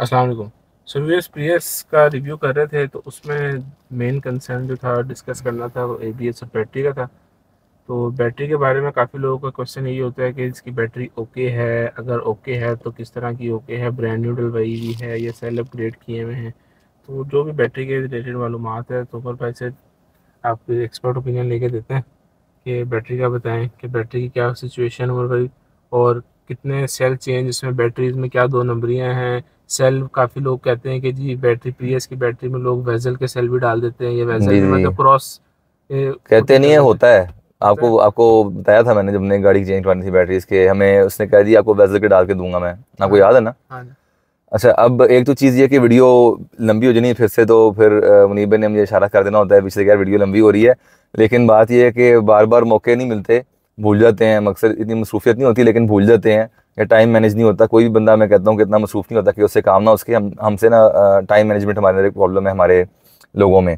Aslam so P S का review कर रहे थे तो उसमें मेन कंसर्न जो था डिस्कस करना था वो ए बी एस और बैटरी का था तो बैटरी के बारे में काफ़ी लोगों का क्वेश्चन यही होता है कि इसकी बैटरी ओके है अगर ओके है तो किस तरह की ओके है ब्रांड न्यू डलवाई हुई है या सेल अपग्रेड किए हुए हैं तो जो भी बैटरी के रिलेटेड मालूम है तो पर भाई से आप एक्सपर्ट ओपिनियन लेके देते हैं कि बैटरी का बताएँ कि बैटरी की क्या सिचुएशन है उमर भाई और कितने सेल चेंज इसमें बैटरीज में क्या दो नंबरियाँ हैं सेल काफ़ी लोग कहते हैं कि जी बैटरी पीएस की बैटरी में लोग वेजल के सेल भी डाल देते हैं ये वेजल मतलब क्रॉस कहते नहीं है होता है आपको आपको बताया था मैंने जब मैंने गाड़ी चेंज करवानी थी बैटरीज के हमें उसने कह दिया आपको वेजल के डाल के दूंगा मैं आपको हाँ। याद है ना हाँ अच्छा अब एक तो चीज़ ये कि वीडियो लंबी हो जानी है फिर से तो फिर मुनीबे ने मुझे इशारा कर देना होता है पिछले क्या वीडियो लंबी हो रही है लेकिन बात यह है कि बार बार मौके नहीं मिलते भूल जाते हैं मकसद इतनी मसरूफियत नहीं होती लेकिन भूल जाते हैं या टाइम मैनेज नहीं होता कोई भी बंदा मैं कहता हूँ कि इतना मसरूफ़ नहीं होता कि उससे काम ना उसके हम हमसे ना टाइम मैनेजमेंट हमारे अंदर एक प्रॉब्लम है हमारे लोगों में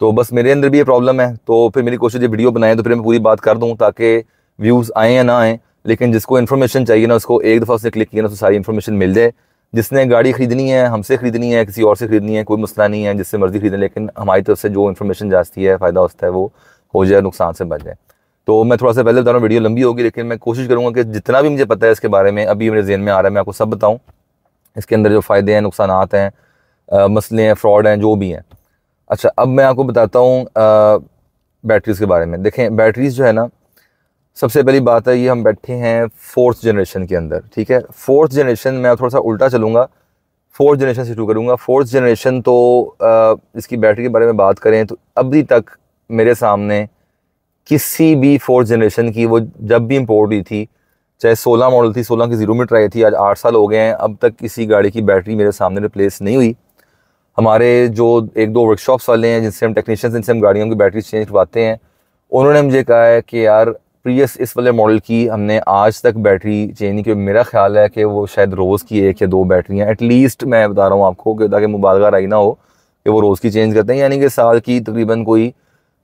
तो बस मेरे अंदर भी ये प्रॉब्लम है तो फिर मेरी कोशिश ये वीडियो बनाएं तो फिर मैं पूरी बात कर दूँ ताकि व्यूज़ आएँ या ना आएँ लेकिन जिसको इन्फॉर्मेशन चाहिए ना उसको एक दफ़ा उसने क्लिक किया ना उसको सारी इन्फॉर्मेशन मिल जाए जिसने गाड़ी खरीदनी है हमसे खरीदनी है किसी और से खरीदनी है कोई मसला नहीं है जिससे मर्ज़ी खरीदें लेकिन हमारी तरफ से जो इन्फॉर्मेशन जाती है फ़ायदा होता है वो हो जाए नुकसान से बच जाए तो मैं थोड़ा सा पहले बता रहा वीडियो लंबी होगी लेकिन मैं कोशिश करूँगा कि जितना भी मुझे पता है इसके बारे में अभी मेरे जहन में आ रहा है मैं आपको सब बताऊँ इसके अंदर जो फ़ायदे हैं नुकसान हैं मसले हैं फ्रॉड हैं जो भी हैं अच्छा अब मैं आपको बताता हूँ बैटरीज़ के बारे में देखें बैटरीज़ जो है ना सबसे पहली बात है ये हम बैठे हैं फोर्थ जनरेशन के अंदर ठीक है फोर्थ जनरेशन मैं थोड़ा सा उल्टा चलूँगा फोर्थ जनरेशन से शुरू करूँगा फोर्थ जनरेशन तो आ, इसकी बैटरी के बारे में बात करें तो अभी तक मेरे सामने किसी भी फोर्थ जनरेशन की वो जब भी इम्पोर्ट हुई थी चाहे 16 मॉडल थी 16 की जीरो में ट्राई थी आज आठ साल हो गए हैं अब तक किसी गाड़ी की बैटरी मेरे सामने रिप्लेस नहीं हुई हमारे जो एक दो वर्कशॉप्स वाले हैं जिनसे हम टेक्नीशियंस जिनसे हम गाड़ियों की बैटरी चेंज करवाते हैं उन्होंने मुझे कहा है कि यार प्रीवियस इस वाले मॉडल की हमने आज तक बैटरी चेंज नहीं की मेरा ख्याल है कि वो शायद रोज़ की एक या दो बैटरियाँ एटलीस्ट मैं बता रहा हूँ आपको कि ताकि मुबालगा राई ना हो कि वो रोज़ की चेंज करते हैं यानी कि साल की तकरीबन कोई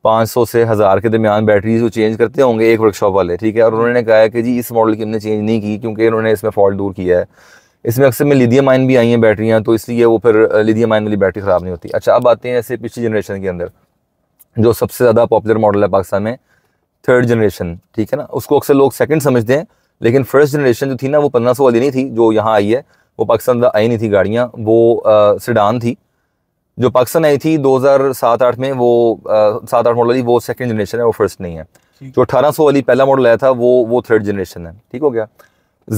पाँच सौ से हज़ार के दरमियान बैटरीज को चेंज करते होंगे एक वर्कशॉप वाले ठीक है और उन्होंने कहा है कि जी इस मॉडल की हमने चेंज नहीं की क्योंकि उन्होंने इसमें फॉल्ट दूर किया है इसमें अक्सर में लिथियम माइन भी आई हैं बैटरियाँ तो इसलिए वो फिर लिदिया माइन वाली बैटरी ख़राब नहीं होती अच्छा अब आते हैं ऐसे पिछली जनरेशन के अंदर जो सबसे ज़्यादा पॉपुलर मॉडल है पाकिस्तान में थर्ड जनरेशन ठीक है ना उसको अक्सर लोग सेकेंड समझते हैं लेकिन फर्स्ट जनरेशन जो थी ना वो पंद्रह सौ वाली नहीं थी जो यहाँ आई है वो पाकिस्तान आई नहीं थी गाड़ियाँ वो सिडान थी जो पाकिस्तान आई थी 2007-8 में वो सात आठ मॉडल वाली वो सेकंड जनरेशन है वो फर्स्ट नहीं है जो 1800 वाली पहला मॉडल आया था वो वो थर्ड जनरेशन है ठीक हो गया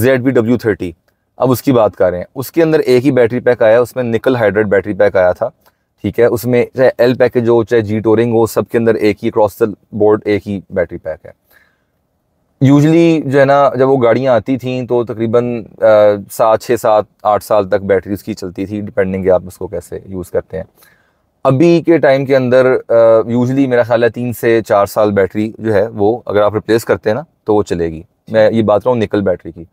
जेड बी डब्ल्यू थर्टी अब उसकी बात कर रहे हैं उसके अंदर एक ही बैटरी पैक आया उसमें निकल हाइड्रेट बैटरी पैक आया था ठीक है उसमें चाहे एल पैकेज हो चाहे जी टोरिंग हो सबके अंदर एक ही क्रॉस बोर्ड एक ही बैटरी पैक है यूजली जो है ना जब वो गाड़ियाँ आती थी तो तकरीबन सात छः सात आठ साल तक बैटरी उसकी चलती थी डिपेंडिंग आप उसको कैसे यूज़ करते हैं अभी के टाइम के अंदर यूजली मेरा ख्याल है तीन से चार साल बैटरी जो है वो अगर आप रिप्लेस करते हैं ना तो वो चलेगी मैं ये बात रहा हूँ निकल बैटरी की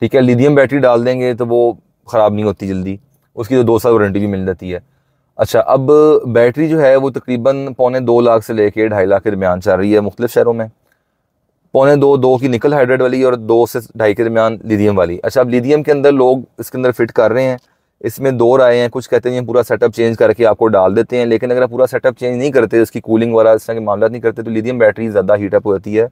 ठीक है लिथियम बैटरी डाल देंगे तो वो ख़राब नहीं होती जल्दी उसकी तो दो साल वारंटी भी मिल जाती है अच्छा अब बैटरी जो है वो तकरीबन पौने दो लाख से लेके ढाई लाख के दरमियान चल रही है मुख्तलिफ शहरों में पौने दो दो की निकल हाइड्रेट वाली और दो से ढाई के दरमियान लिदियम वाली अच्छा अब लिदियम के अंदर लोग इसके अंदर फिट कर रहे हैं इसमें दो राय हैं कुछ कहते हैं पूरा सेटअप चेंज करके आपको डाल देते हैं लेकिन अगर आप पूरा सेटअप चेंज नहीं करते उसकी कूलिंग वाला इस तरह के मामला नहीं करते तो लिदियम बैटरी ज़्यादा हीटअप होती है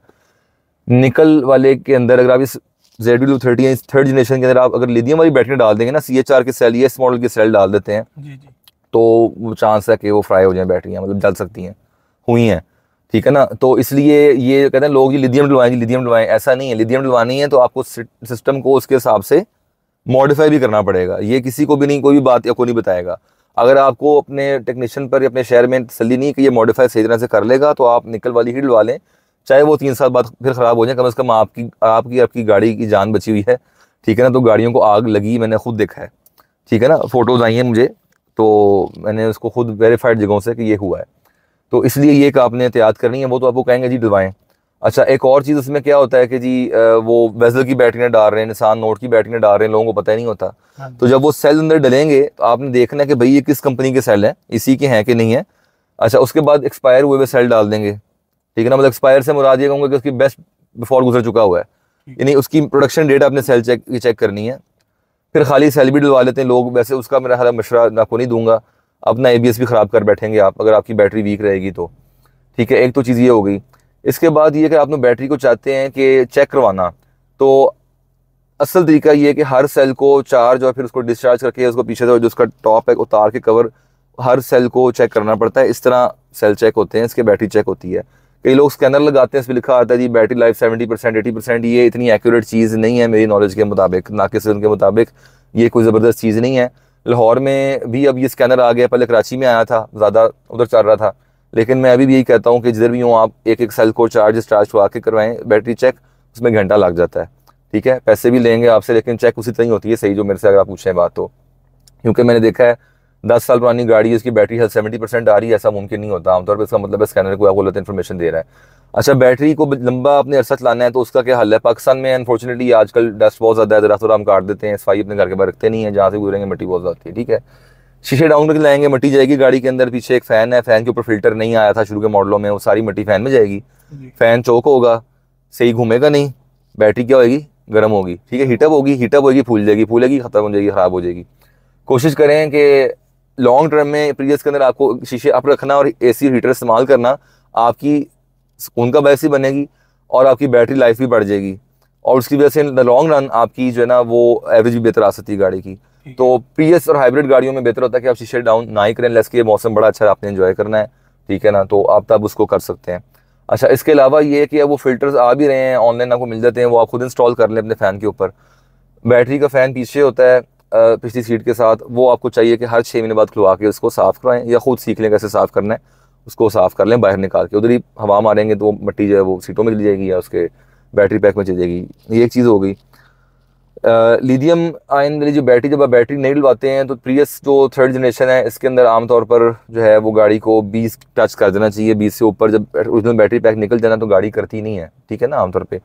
निकल वाले के अंदर अगर आप इस जेड डब्ल्यू थर्टी इस थर्ड जनरेशन के अंदर आप अगर लिदियम वाली बैटरी डाल देंगे ना सी एच आर के सेल एस मॉडल की सेल डाल देते हैं जी जी। तो चांस है कि वो फ्राई हो जाए बैटरियाँ मतलब जल सकती हैं हुई हैं ठीक है ना तो इसलिए ये कहते हैं लोग ये लिथियम डलवाएंगे लिदियम डलवाएं ऐसा नहीं है लिदियम डलवानी है तो आपको सिस्टम को उसके हिसाब से मॉडिफाई भी करना पड़ेगा ये किसी को भी नहीं कोई भी बात या को नहीं बताएगा अगर आपको अपने टेक्नीशियन पर अपने शहर में तसली नहीं कि ये मॉडिफाई सही तरह से कर लेगा तो आप निकल वाली ही डलवा लें चाहे वो तीन साल बाद फिर ख़राब हो जाए कम अज़ कम आपकी आपकी आपकी गाड़ी की जान बची हुई है ठीक है ना तो गाड़ियों को आग लगी मैंने खुद देखा है ठीक है ना फ़ोटोज़ आई हैं मुझे तो मैंने उसको खुद वेरीफाइड जगहों से कि ये हुआ है तो इसलिए ये एक आपने एहतियात करनी है वो तो आपको कहेंगे जी डलवाएं अच्छा एक और चीज़ उसमें क्या होता है कि जी वो वेजल की बैटरियाँ डाल रहे हैं निशान नोट की बैटरियाँ डाल रहे हैं लोगों को पता ही नहीं होता हाँ तो जब वो सेल अंदर डलेंगे तो आपने देखना है कि भाई ये किस कंपनी के सेल हैं इसी के हैं कि नहीं है अच्छा उसके बाद एक्सपायर हुए हुए सेल डाल देंगे ठीक है ना मतलब एक्सपायर से मुराद ये कहूँगा कि उसकी बेस्ट बिफोर गुजर चुका हुआ है यानी उसकी प्रोडक्शन डेट आपने सेल चेक चेक करनी है फिर खाली सेल भी डलवा लेते हैं लोग वैसे उसका मेरा हरा मशरा आपको नहीं दूंगा अपना ए भी ख़राब कर बैठेंगे आप अगर आपकी बैटरी वीक रहेगी तो ठीक है एक तो चीज़ ये हो गई इसके बाद ये कि आप लोग बैटरी को चाहते हैं कि चेक करवाना तो असल तरीका ये है कि हर सेल को चार्ज और फिर उसको डिस्चार्ज करके उसको पीछे से जो उसका टॉप है उतार के कवर हर सेल को चेक करना पड़ता है इस तरह सेल चेक होते हैं इसके बैटरी चेक होती है कई लोग स्कैनर लगाते हैं इस पर लिखा आता है जी battery life seventy percent eighty percent ये इतनी एक्यूरेट चीज़ नहीं है मेरी नॉलेज के मुताबिक ना किसी उनके मुताबिक ये कोई ज़बरदस्त चीज़ नहीं है लाहौर में भी अब ये स्कैनर आ गया पहले कराची में आया था ज़्यादा उधर चल रहा था लेकिन मैं अभी भी यही कहता हूँ कि जिधर भी हूँ आप एक एक सेल को चार्ज डिस्चार्ज हुआ के करवाएं बैटरी चेक उसमें घंटा लग जाता है ठीक है पैसे भी लेंगे आपसे लेकिन चेक उसी तरह ही होती है सही जो मेरे से अगर आप पूछें बात तो क्योंकि मैंने देखा है दस साल पुरानी गाड़ी उसकी बैटरी हेल्थ सेवेंटी परसेंट आ रही है ऐसा मुमकिन नहीं होता आमतौर पर इसका मतलब है स्कैनर को गलत इन्फॉर्मेशन दे रहा है अच्छा बैटरी को लंबा अपने अरसा चलाना है तो उसका क्या हल है पाकिस्तान में अनफॉर्चुनेटली आजकल डस्ट बहुत ज़्यादा है दरख्त और हम काट देते हैं सफाई अपने घर के बाहर रखते नहीं है जहाँ से गुजरेंगे मिट्टी बहुत ज़्यादा है ठीक है शीशे डाउन करके लाएंगे मिट्टी जाएगी गाड़ी के अंदर पीछे एक फ़ैन है फ़ैन के ऊपर फिल्टर नहीं आया था शुरू के मॉडलों में वो सारी मिट्टी फ़ैन में जाएगी फ़ैन चौक होगा सही घूमेगा नहीं बैटरी क्या होगी गर्म होगी ठीक है हीटअप होगी हीटअप होगी फूल जाएगी फूलेगी ख़त्म हो जाएगी ख़राब हो जाएगी कोशिश करें कि लॉन्ग टर्म में प्रीवियस के अंदर आपको शीशे आप रखना और ए सी हीटर इस्तेमाल करना आपकी सुकून का ही बनेगी और आपकी बैटरी लाइफ भी बढ़ जाएगी और उसकी वजह से इन द लॉन्ग रन आपकी जो है ना वो एवरेज भी बेहतर आ सकती है गाड़ी की तो पी और हाइब्रिड गाड़ियों में बेहतर होता है कि आप शीशे डाउन ना ही करें लेस के मौसम बड़ा अच्छा आपने इन्जॉय करना है ठीक है ना तो आप तब उसको कर सकते हैं अच्छा इसके अलावा ये कि अब वो फिल्टर्स आ भी रहे हैं ऑनलाइन आपको मिल जाते हैं वो आप खुद इंस्टॉल कर लें अपने फ़ैन के ऊपर बैटरी का फ़ैन पीछे होता है पिछली सीट के साथ वो आपको चाहिए कि हर छः महीने बाद खुलवा के उसको साफ़ कराएं या खुद सीख लें कैसे साफ़ करना है उसको साफ़ कर लें बाहर निकाल के उधर ही हवा मारेंगे तो मिट्टी जो है वो सीटों में चली जाएगी या उसके बैटरी पैक में चली जाएगी ये एक चीज़ हो गई लीथियम आयन वाली जो बैटरी जब आप बैटरी नहीं डलवाते हैं तो प्रीवियस जो थर्ड जनरेशन है इसके अंदर आमतौर पर जो है वो गाड़ी को बीस टच कर देना चाहिए बीस से ऊपर जब ओरिजिनल बैटरी पैक निकल जाना तो गाड़ी करती नहीं है ठीक है ना आमतौर पर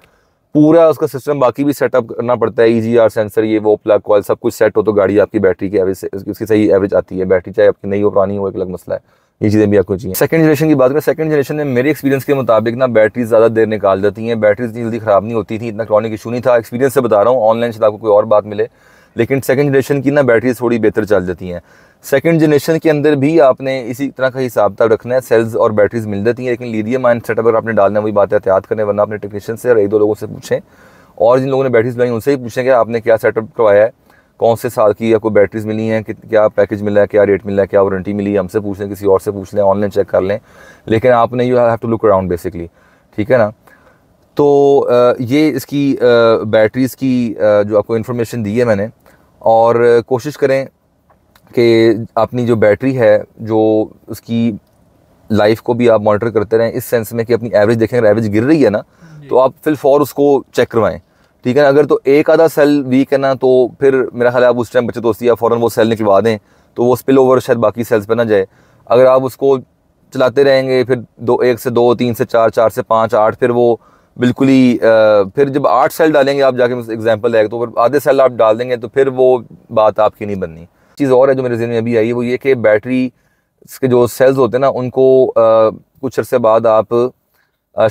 पूरा उसका सिस्टम बाकी भी सेटअप करना पड़ता है ई आर सेंसर ये वो प्लग कॉल सब कुछ सेट हो तो गाड़ी आपकी बैटरी की एवरेज उसकी सही एवरेज आती है बैटरी चाहे आपकी नई हो पुरानी हो एक अलग मसला है ये चीज़ें भी आपको चाहिए सेकंड जनरेशन की बात करें सेकंड जनरेशन में मेरे एक्सपीरियंस के मुताबिक ना बैटरीज ज़्यादा देर निकाल देती हैं बैटरीज जल्दी ख़राब नहीं होती थी इतना क्रॉनिक इशू नहीं था एक्सपीरियंस से बता रहा हूँ ऑनलाइन से आपको कोई और बात मिले लेकिन सेकंड जनरेशन की ना बैटरीज थोड़ी बेहतर चल जाती हैं सेकेंड जनरेशन के अंदर भी आपने इसी तरह का हिसाब तब रखना है सेल्स और बैटरीज मिल जाती हैं लेकिन लीडियम आइन सेटअप अगर आपने डालना वही बात एहतियात करें वरना अपने टेक्नीशियन से और एक दो लोगों से पूछें और जिन लोगों ने बैटरीज लगाई उनसे ही पूछें कि आपने क्या सेटअप करवाया है कौन से साल की आपको बैटरीज मिली हैं कि क्या पैकेज मिला है क्या रेट मिला है क्या वारंटी मिली है हमसे पूछ लें किसी और से पूछ लें ऑनलाइन चेक कर लें लेकिन आपने you have to look around basically ठीक है ना तो ये इसकी बैटरीज़ की जो आपको इन्फॉर्मेशन दी है मैंने और कोशिश करें कि अपनी जो बैटरी है जो उसकी लाइफ को भी आप मॉनिटर करते रहें इस सेंस में कि अपनी एवरेज देखें अगर एवरेज गिर रही है ना तो आप फिल फॉर उसको चेक करवाएं ठीक है ना अगर तो एक आधा सेल वीक है ना तो फिर मेरा ख्याल है आप उस टाइम बचत होती है फ़ौरन वो सेल निकलवा दें तो वो स्पिल ओवर शायद बाकी सेल्स पर ना जाए अगर आप उसको चलाते रहेंगे फिर दो एक से दो तीन से चार चार से पाँच आठ फिर वो बिल्कुल ही फिर जब आठ सेल डालेंगे आप जाके एग्जाम्पल लेंगे तो फिर आधे सेल आप डाल देंगे तो फिर वो बात आपकी नहीं बननी चीज़ और है जो मेरे जहन में अभी आई है वो ये कि बैटरी के जो सेल्स होते हैं ना उनको आ, कुछ अरसे बाद आप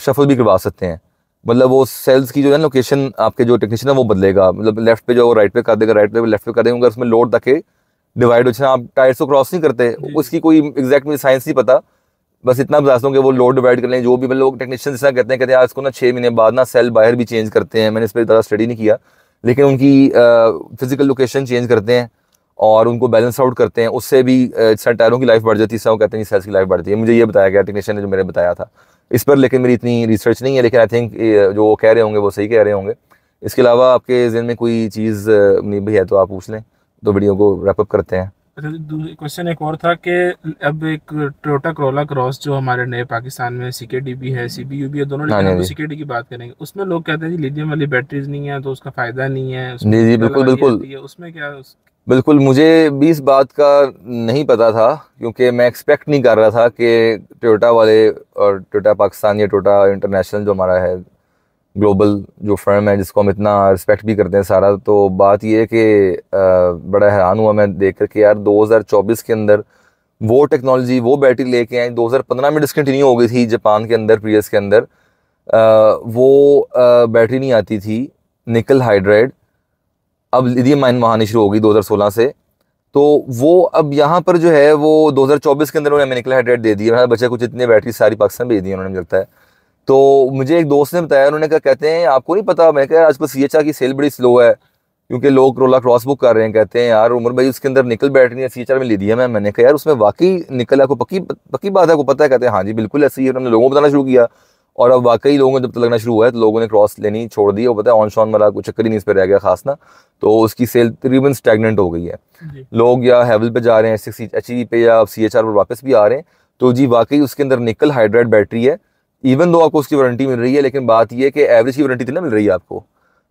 शफल भी करवा सकते हैं मतलब वो सेल्स की जो है लोकेशन आपके जो टेक्नीशियन है वो बदलेगा मतलब लेफ्ट पे जो राइट पे कर देगा राइट पे लेफ्ट पे कर देगा अगर उसमें लोड तक डिवाइड हो आप टायर्स को क्रॉस नहीं करते उसकी कोई एग्जैक्ट मुझे साइंस नहीं पता बस इतना बता सकता कि वो लोड डिवाइड कर लें जो भी मतलब टेक्नीशियन जितना कहते हैं कहते हैं आज इसको ना छः महीने बाद ना सेल बाहर भी चेंज करते हैं मैंने इस पर ज़्यादा स्टडी नहीं किया लेकिन उनकी फिजिकल लोकेशन चेंज करते हैं और उनको बैलेंस आउट करते हैं उससे भी टायरों की लाइफ बढ़ जाती है कहते हैं सेल्स की लाइफ बढ़ती है मुझे ये बताया गया टेक्नीशियन ने जो मैंने बताया था इस पर लेकिन मेरी इतनी रिसर्च नहीं है लेकिन आई थिंक जो वो कह रहे होंगे वो सही कह रहे होंगे इसके अलावा आपके जहन में कोई चीज़ नहीं भी है तो आप पूछ लें तो वीडियो को रैपअप करते हैं क्वेश्चन अच्छा, तो एक और था कि अब एक टोटा करोला क्रॉस जो हमारे नए पाकिस्तान में सी के डी भी है सी बी यू भी है दोनों लेकिन सी के डी की बात करेंगे उसमें लोग कहते हैं जी लिथियम वाली बैटरीज नहीं है तो उसका फायदा नहीं है उसमें जी जी बिल्कुल बिल्कुल उसमें क्या बिल्कुल मुझे भी इस बात का नहीं पता था क्योंकि मैं एक्सपेक्ट नहीं कर रहा था कि टोयोटा वाले और टोयोटा पाकिस्तान या टोयोटा इंटरनेशनल जो हमारा है ग्लोबल जो फर्म है जिसको हम इतना रिस्पेक्ट भी करते हैं सारा तो बात यह है कि बड़ा हैरान हुआ मैं देख कर के यार 2024 के अंदर वो टेक्नोलॉजी वो बैटरी लेके आए 2015 में डिसकन्टिन्यू हो गई थी जापान के अंदर प्रीवियस के अंदर आ, वो आ, बैटरी नहीं आती थी निकल हाइड्राइड अब लिथियम माइन वहाँ शुरू होगी 2016 से तो वो अब यहाँ पर जो है वो 2024 के अंदर उन्होंने निकला हाइड्रेट दे दिया बच्चे कुछ इतने बैटरी सारी पाकिस्तान भेज दी उन्होंने लगता है तो मुझे एक दोस्त ने बताया उन्होंने कहा कहते हैं आपको नहीं पता मैं कह आजकल सी एच आर की सेल बड़ी स्लो है क्योंकि लोग रोला क्रॉस बुक कर रहे हैं कहते हैं यार उमर भाई उसके अंदर निकल बैटरी है सी एच आर में ले दिया मैं मैंने कहा यार उसमें वाकई निकल आपको पक्की पक्की बात है आपको पता है कहते हैं हाँ जी बिल्कुल ऐसी है हमने लोगों को बताना शुरू किया और अब वाकई लोगों को जब तक लगना शुरू हुआ है तो लोगों ने क्रॉस लेनी छोड़ दी और पता है ऑन शॉन वाला कुछ चक्कर ही नहीं इस पर रह गया खास ना तो उसकी सेल तकरीबन स्टेगनेंट हो गई है लोग या हैवल पे जा रहे हैं सिक्स एच e पे या सी एच आर पर वापस भी आ रहे हैं तो जी वाकई उसके अंदर निकल हाइड्रेट बैटरी है इवन दो आपको उसकी वारंटी मिल रही है लेकिन बात यह है कि एवरेज की वारंटी इतना मिल रही है आपको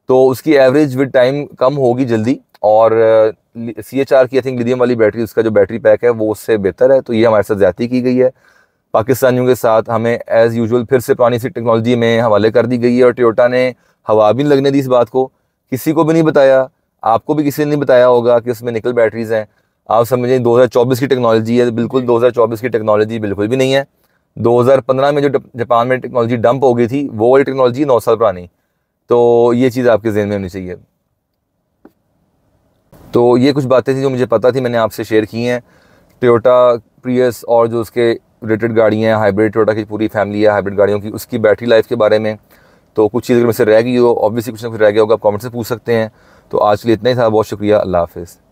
तो उसकी एवरेज विद टाइम कम होगी जल्दी और सी एच आर की आई थिंक लिथियम वाली बैटरी उसका जो बैटरी पैक है वो उससे बेहतर है तो ये हमारे साथ ज्यादा की गई है पाकिस्तानियों के साथ हमें एज़ यूजुअल फिर से पुरानी सी टेक्नोलॉजी में हवाले कर दी गई है और टोयोटा ने हवा भी लगने दी इस बात को किसी को भी नहीं बताया आपको भी किसी ने नहीं बताया होगा कि उसमें निकल बैटरीज़ हैं आप समझें 2024 की टेक्नोलॉजी है बिल्कुल 2024 की टेक्नोलॉजी बिल्कुल भी नहीं है 2015 में जो जापान में टेक्नोलॉजी डंप हो गई थी वो वाली टेक्नोलॉजी नौ साल पुरानी तो ये चीज़ आपके जहन में होनी चाहिए तो ये कुछ बातें थी जो मुझे पता थी मैंने आपसे शेयर की हैं टोयोटा प्रियस और जो उसके रेटेड गाड़ियाँ हैं हाइब्रिड टोटा की पूरी फैमिली है हाइब्रिड गाड़ियों की उसकी बैटरी लाइफ के बारे में तो कुछ चीज़ अगर से रह गई हो ऑब्वियसली कुछ ना कुछ रह गया होगा आप कमेंट से पूछ सकते हैं तो आज के लिए इतना ही था बहुत शुक्रिया अल्लाह हाफिज़